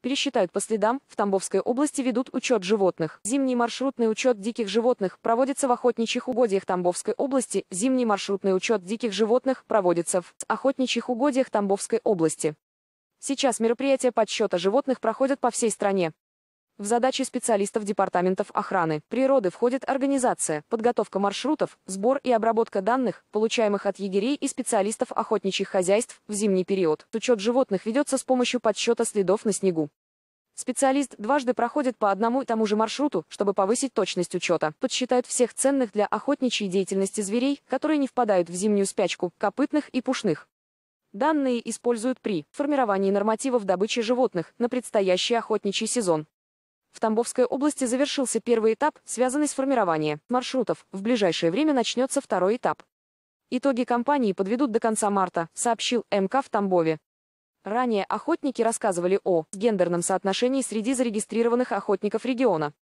Пересчитают по следам, в Тамбовской области ведут учет животных. Зимний маршрутный учет диких животных проводится в охотничьих угодьях Тамбовской области. Зимний маршрутный учет диких животных проводится в охотничьих угодьях Тамбовской области. Сейчас мероприятия подсчета животных проходят по всей стране. В задачи специалистов департаментов охраны природы входит организация, подготовка маршрутов, сбор и обработка данных, получаемых от егерей и специалистов охотничьих хозяйств в зимний период. Учет животных ведется с помощью подсчета следов на снегу. Специалист дважды проходит по одному и тому же маршруту, чтобы повысить точность учета. Подсчитают всех ценных для охотничьей деятельности зверей, которые не впадают в зимнюю спячку, копытных и пушных. Данные используют при формировании нормативов добычи животных на предстоящий охотничий сезон. В Тамбовской области завершился первый этап, связанный с формированием маршрутов. В ближайшее время начнется второй этап. Итоги кампании подведут до конца марта, сообщил МК в Тамбове. Ранее охотники рассказывали о гендерном соотношении среди зарегистрированных охотников региона.